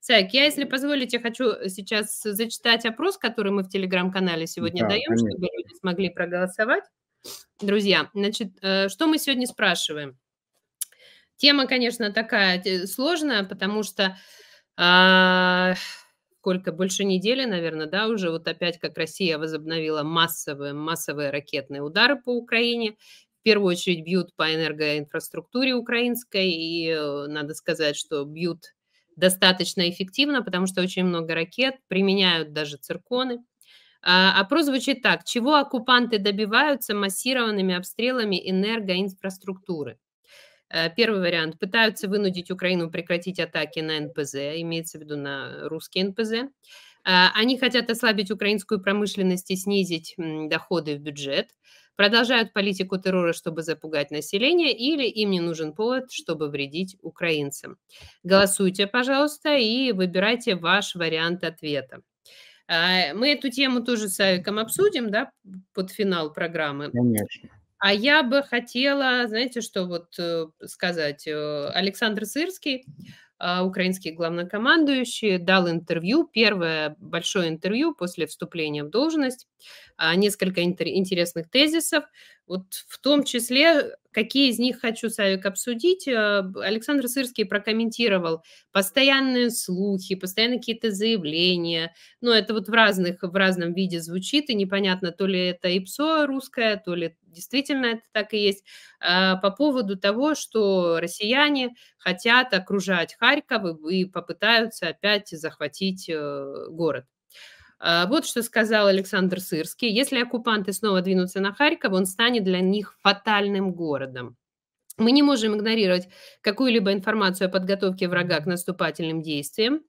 Саик, я, если позволите, хочу сейчас зачитать опрос, который мы в Телеграм-канале сегодня да, даем, конечно. чтобы люди смогли проголосовать. Друзья, значит, э, что мы сегодня спрашиваем? Тема, конечно, такая э, сложная, потому что а, сколько, больше недели, наверное, да, уже вот опять как Россия возобновила массовые, массовые ракетные удары по Украине. В первую очередь бьют по энергоинфраструктуре украинской, и э, надо сказать, что бьют достаточно эффективно, потому что очень много ракет, применяют даже цирконы. Опрос а, а звучит так. Чего оккупанты добиваются массированными обстрелами энергоинфраструктуры? Э, первый вариант. Пытаются вынудить Украину прекратить атаки на НПЗ, имеется в виду на русские НПЗ. Э, Они хотят ослабить украинскую промышленность и снизить доходы в бюджет продолжают политику террора, чтобы запугать население, или им не нужен повод, чтобы вредить украинцам. Голосуйте, пожалуйста, и выбирайте ваш вариант ответа. А, мы эту тему тоже с Авиком обсудим, да, под финал программы. Конечно. А я бы хотела, знаете, что вот э, сказать, э, Александр Сырский а, украинский главнокомандующий дал интервью, первое большое интервью после вступления в должность, а, несколько интересных тезисов. Вот в том числе, какие из них хочу, Савик, обсудить. Э, Александр Сырский прокомментировал постоянные слухи, постоянно какие-то заявления. Но ну, это вот в разных, в разном виде звучит, и непонятно, то ли это ИПСО русское, то ли действительно это так и есть. А, по поводу того, что россияне хотят окружать Харьков и попытаются опять захватить э, город. А, вот что сказал Александр Сырский. Если оккупанты снова двинутся на Харьков, он станет для них фатальным городом. Мы не можем игнорировать какую-либо информацию о подготовке врага к наступательным действиям.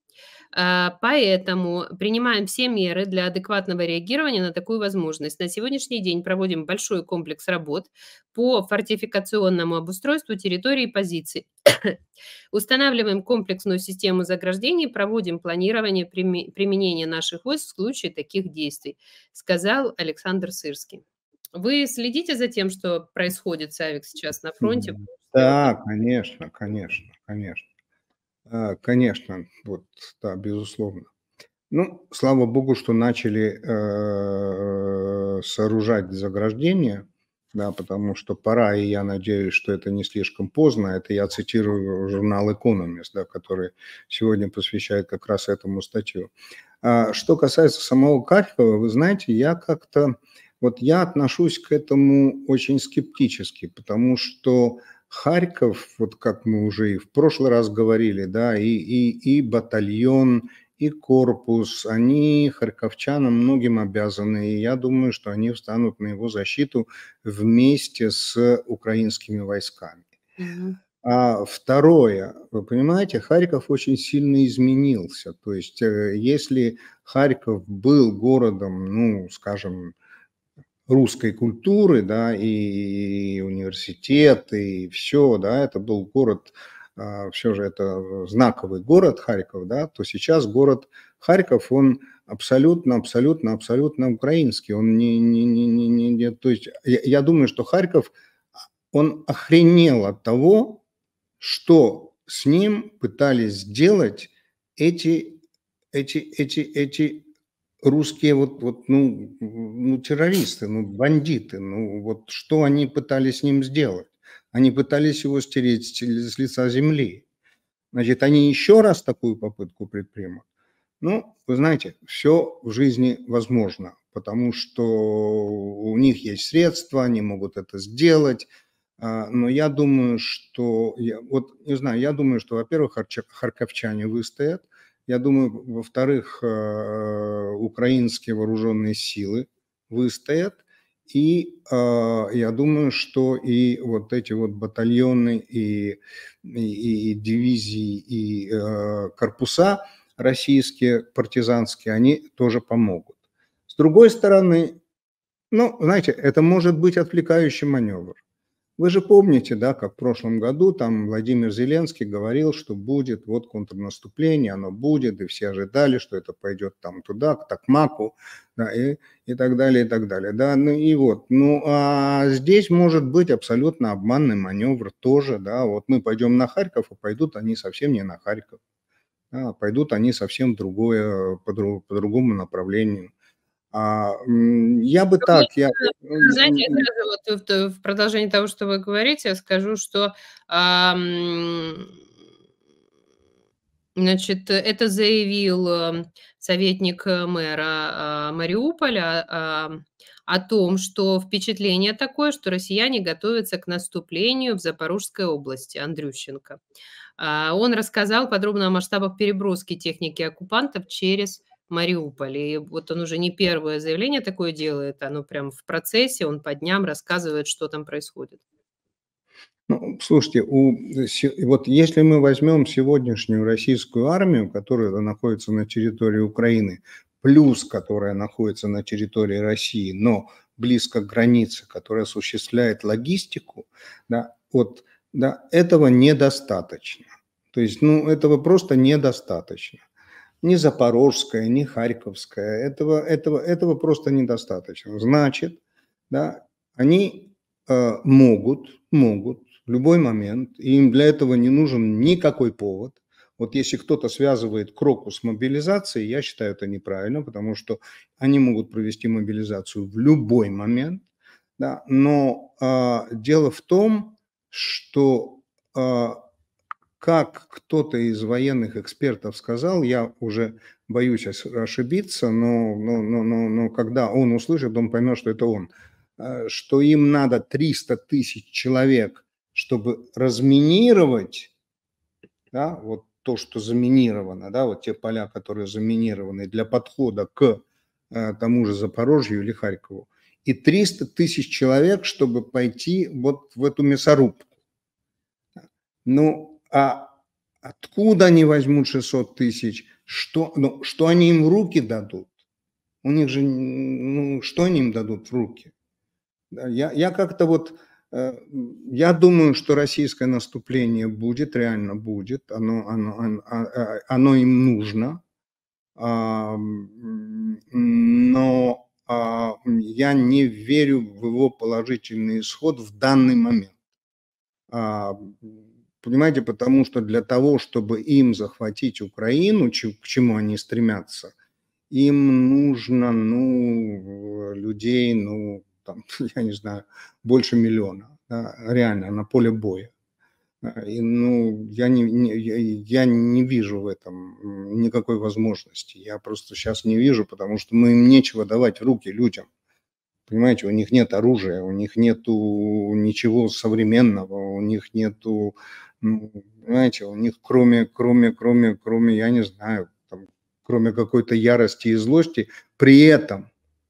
А, поэтому принимаем все меры для адекватного реагирования на такую возможность. На сегодняшний день проводим большой комплекс работ по фортификационному обустройству территории и позиций. Устанавливаем комплексную систему заграждений, проводим планирование применения наших войск в случае таких действий, сказал Александр Сырский. Вы следите за тем, что происходит, Савик, сейчас на фронте? Да, конечно, конечно, конечно. А, конечно, вот, да, безусловно. Ну, слава богу, что начали э, сооружать заграждение, да, потому что пора, и я надеюсь, что это не слишком поздно. Это я цитирую журнал Экономист, да, который сегодня посвящает как раз этому статью. А, что касается самого Карькова, вы знаете, я как-то, вот я отношусь к этому очень скептически, потому что Харьков, вот как мы уже и в прошлый раз говорили, да, и, и, и батальон, и корпус, они харьковчанам многим обязаны, и я думаю, что они встанут на его защиту вместе с украинскими войсками. А второе, вы понимаете, Харьков очень сильно изменился. То есть, э, если Харьков был городом, ну, скажем, русской культуры, да, и университет, и все, да, это был город, а, все же это знаковый город Харьков, да, то сейчас город Харьков, он абсолютно, абсолютно, абсолютно украинский, он не, не, не, не, не то есть я, я думаю, что Харьков, а, он охренел от того, что с ним пытались сделать эти, эти, эти, эти русские вот, вот ну, ну, террористы, ну, бандиты, ну, вот что они пытались с ним сделать? Они пытались его стереть с лица земли. Значит, они еще раз такую попытку предпримут. Ну, вы знаете, все в жизни возможно, потому что у них есть средства, они могут это сделать. А, но я думаю, что... Я, вот, не знаю, я думаю, что, во-первых, харковчане выстоят – я думаю, во-вторых, э, э, украинские вооруженные силы выстоят. И э, я думаю, что и вот эти вот батальоны, и, и, и дивизии, и э, корпуса российские, партизанские, они тоже помогут. С другой стороны, ну, знаете, это может быть отвлекающий маневр. Вы же помните, да, как в прошлом году там Владимир Зеленский говорил, что будет вот контрнаступление, оно будет, и все ожидали, что это пойдет там туда, к Токмаку, да, и, и так далее, и так далее. Да, ну и вот, ну а здесь может быть абсолютно обманный маневр тоже, да, вот мы пойдем на Харьков, а пойдут они совсем не на Харьков, да, а пойдут они совсем другое, по, друг, по другому направлению. А, я бы ну, так... Я... Знаете, вот э, в продолжение того, что вы говорите, я скажу, что... Значит, это заявил э, советник э, мэра Мариуполя а, о том, что впечатление такое, что россияне готовятся к наступлению в Запорожской области, Андрющенко. А, он рассказал подробно о масштабах переброски техники оккупантов через Мариуполе. И вот он уже не первое заявление такое делает, оно прям в процессе, он по дням рассказывает, что там происходит. Ну, слушайте, у, э, вот если мы возьмем сегодняшнюю российскую армию, которая находится на территории Украины, плюс которая находится на территории России, но близко к границе, которая осуществляет логистику, да, вот да, этого недостаточно. То есть, ну, этого просто недостаточно ни запорожская, ни харьковская. Этого, этого, этого просто недостаточно. Значит, да, они э, могут, могут в любой момент, и им для этого не нужен никакой повод. Вот если кто-то связывает кроку с мобилизацией, я считаю это неправильно, потому что они могут провести мобилизацию в любой момент. Да, но э, дело в том, что э, как кто-то из военных экспертов сказал, я уже боюсь ошибиться, но, но, но, но, но когда он услышит, он поймет, что это он, э, что им надо 300 тысяч человек, чтобы разминировать да, вот то, что заминировано, да, вот те поля, которые заминированы для подхода к э, тому же Запорожью или Харькову, и 300 тысяч человек, чтобы пойти вот в эту мясорубку. Ну, а откуда они возьмут 600 тысяч, что, ну, что они им в руки дадут. У них же, ну, что они им дадут в руки? Я, я как-то вот, э, я думаю, что российское наступление будет, реально будет, оно, оно, оно, а, а, оно им нужно, но а, я не верю в его положительный исход в данный момент Понимаете, потому что для того, чтобы им захватить Украину, к чему они стремятся, им нужно, ну, людей, ну, там, я не знаю, больше миллиона, да, реально, на поле боя. А, и, ну, я не, не, я не вижу в этом никакой возможности. Я просто сейчас не вижу, потому что мы ну, им нечего давать в руки людям. Понимаете, у них нет оружия, у них нет ничего современного, у них нету знаете, у них кроме, кроме, кроме, кроме, я не знаю, там, кроме какой-то ярости и злости, при этом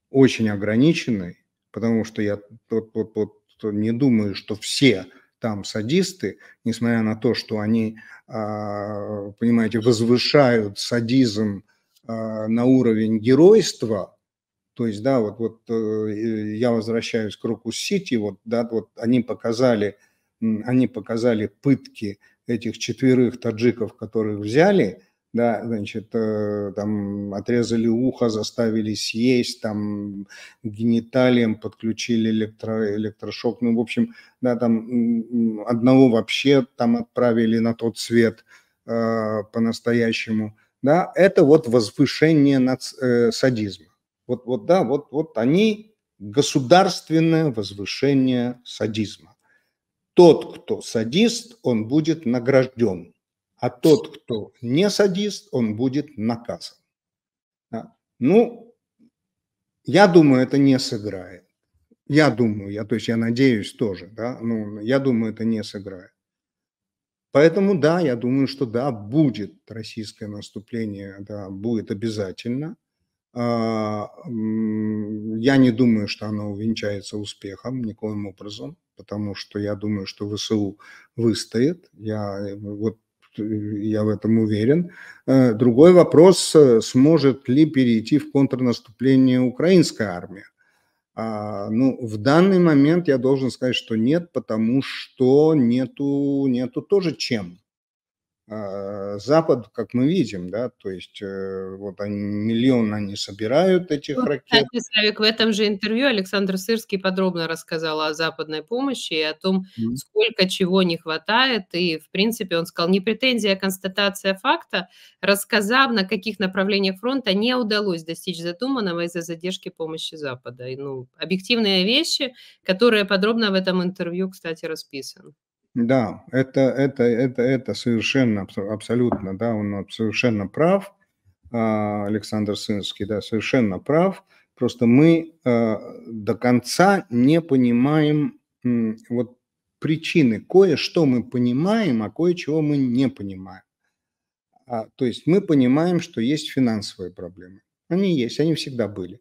очень ограниченной, потому что я вот, вот, вот, не думаю, что все там садисты, несмотря на то, что они, а, понимаете, возвышают садизм а, на уровень геройства, то есть, да, вот, вот э, я возвращаюсь к Рокус Сити, вот, да, вот они показали они показали пытки этих четверых таджиков, которых взяли, да, значит, э, там отрезали ухо, заставили съесть, там гениталиям подключили электро, электрошок, ну, в общем, да, там одного вообще там отправили на тот свет э, по-настоящему, да, это вот возвышение нац, э, садизма. Вот, вот, да, вот, вот они государственное возвышение садизма тот, кто садист, он будет награжден, а тот, кто не садист, он будет наказан. Да? Ну, я думаю, это не сыграет. Я думаю, я, то есть я надеюсь тоже, да, ну, я думаю, это не сыграет. Поэтому да, я думаю, что да, будет российское наступление, да, будет обязательно – а, я не думаю, что оно увенчается успехом никоим образом, потому что я думаю, что ВСУ выстоит. Я, э, вот, э, я в этом уверен. Э, другой вопрос, сможет ли перейти в контрнаступление украинская армия. А, ну, в данный момент я должен сказать, что нет, потому что нету, нету тоже чем. А, Запад, как мы видим, да, то есть э, вот они, миллион они собирают этих ну, ракет. Кстати, Савик, в этом же интервью Александр Сырский подробно рассказал о западной помощи и о том, mm-hmm. сколько чего не хватает. И, в принципе, он сказал, не претензия, а констатация факта, рассказав, на каких направлениях фронта не удалось достичь задуманного из-за задержки помощи Запада. И, ну, объективные вещи, которые подробно в этом интервью, кстати, расписаны. Да, это, это, это, это совершенно, абсолютно, да, он совершенно прав, а, Александр Сынский, да, совершенно прав. Просто мы а, до конца не понимаем вот причины. Кое-что мы понимаем, а кое-чего мы не понимаем. А, то есть мы понимаем, что есть финансовые проблемы. Они есть, они всегда были.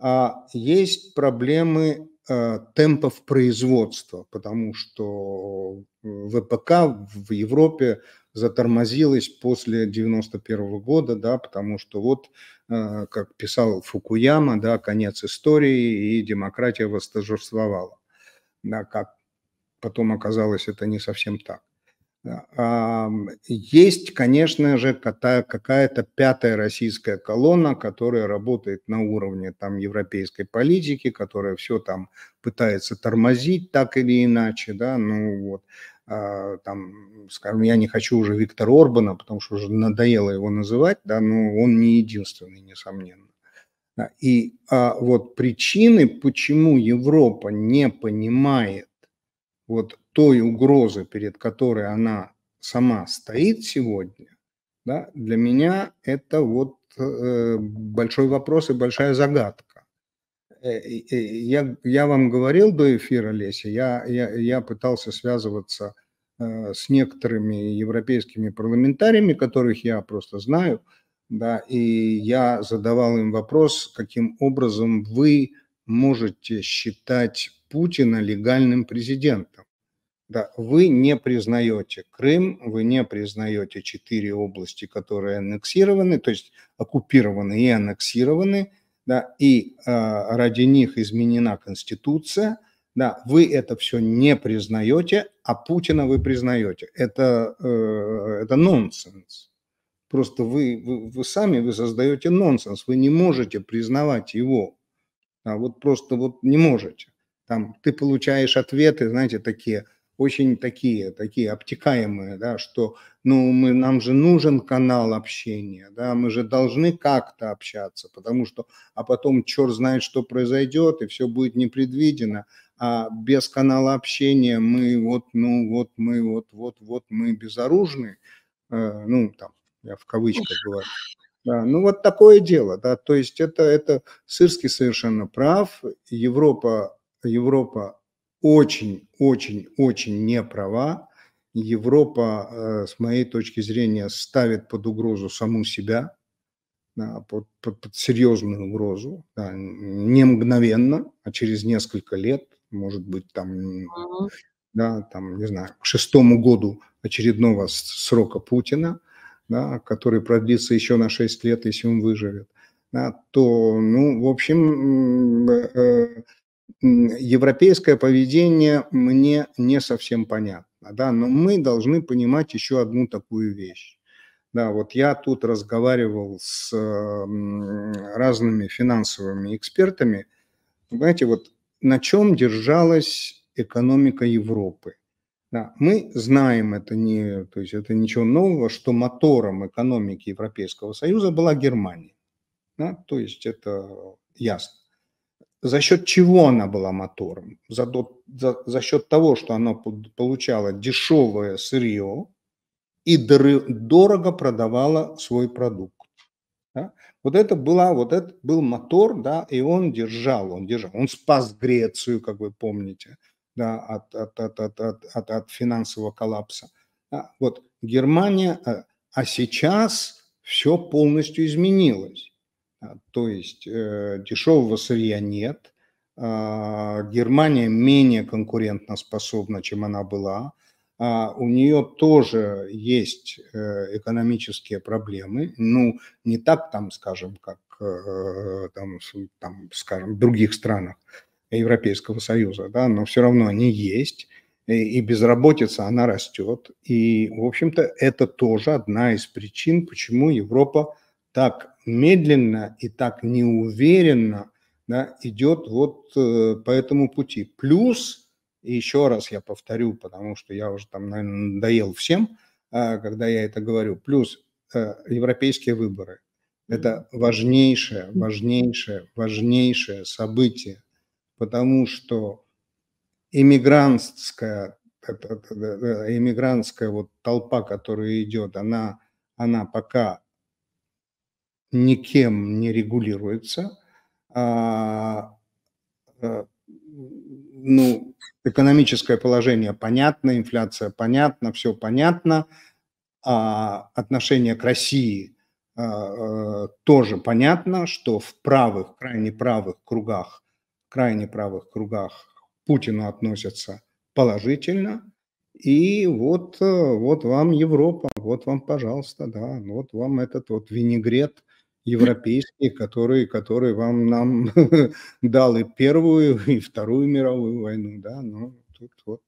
А есть проблемы Э, темпов производства, потому что э, ВПК в Европе затормозилась после 91 года, да, потому что вот, э, как писал Фукуяма, да, конец истории и демократия восторжествовала, да, как потом оказалось, это не совсем так. Есть, конечно же, какая-то пятая российская колонна, которая работает на уровне там, европейской политики, которая все там пытается тормозить так или иначе. Да? Ну, вот, а, там, скажем, я не хочу уже Виктора Орбана, потому что уже надоело его называть, да, но он не единственный, несомненно. И а, вот причины, почему Европа не понимает вот той угрозы, перед которой она сама стоит сегодня, да, для меня это вот э, большой вопрос и большая загадка. Э, я, я вам говорил до эфира, Леся, я, я, я пытался связываться э, с некоторыми европейскими парламентариями, которых я просто знаю, да, и я задавал им вопрос, каким образом вы можете считать Путина легальным президентом. Да, вы не признаете Крым, вы не признаете четыре области, которые аннексированы, то есть оккупированы и аннексированы, да, и э, ради них изменена Конституция, да, вы это все не признаете, а Путина вы признаете. Это, э, это нонсенс. Просто вы, вы, вы сами вы создаете нонсенс, вы не можете признавать его. А вот просто вот не можете. Там ты получаешь ответы, знаете, такие, очень такие, такие обтекаемые, да, что, ну, мы, нам же нужен канал общения, да, мы же должны как-то общаться, потому что, а потом черт знает, что произойдет, и все будет непредвидено, а без канала общения мы вот, ну, вот мы, вот, вот, вот мы безоружны, э, ну, там, я в кавычках говорю. Да, ну вот такое дело, да, то есть это, это Сырский совершенно прав, Европа Европа очень-очень-очень не права. Европа, э, с моей точки зрения, ставит под угрозу саму себя, под, под, под серьезную угрозу, да, не мгновенно, а через несколько лет, может быть, там, да, там, не знаю, к шестому году очередного срока Путина, да, который продлится еще на 6 лет, если он выживет, да, то, ну, в общем, э, э европейское поведение мне не совсем понятно. Да, но мы должны понимать еще одну такую вещь. Да, вот я тут разговаривал с разными финансовыми экспертами. знаете, вот на чем держалась экономика Европы? Да, мы знаем, это не, то есть это ничего нового, что мотором экономики Европейского Союза была Германия. Да, то есть это ясно за счет чего она была мотором? За, за, за счет того, что она получала дешевое сырье и дор, дорого продавала свой продукт. Да? Вот это была, вот это был мотор, да, и он держал, он держал, он спас Грецию, как вы помните, да, от, от, от, от, от, от, от финансового коллапса. Да? Вот Германия, э, а сейчас все полностью изменилось. А, то есть э, дешевого сырья нет. А, Германия менее конкурентоспособна, чем она была. А, у нее тоже есть э, экономические проблемы. Ну, не так там, скажем, как э, там, там, скажем, в других странах Европейского Союза, да, но все равно они есть, и безработица, она растет. И, в общем-то, это тоже одна из причин, почему Европа так медленно и так неуверенно да, идет вот э, по этому пути. Плюс, еще раз я повторю, потому что я уже там, наверное, надоел всем, э, когда я это говорю, плюс э, европейские выборы. Это важнейшее, важнейшее, важнейшее событие, потому что иммигрантская, иммигрантская э, э, э, вот толпа, которая идет, она, она пока никем не регулируется. А, э, ну, экономическое положение понятно, инфляция понятна, все понятно. А отношение к России э, э, тоже понятно, что в правых, крайне правых кругах, крайне правых кругах Путину относятся положительно. И вот, вот вам Европа, вот вам, пожалуйста, да, вот вам этот вот винегрет – европейские, которые, которые вам нам дали Первую, и Вторую мировую войну, да, но ну, тут вот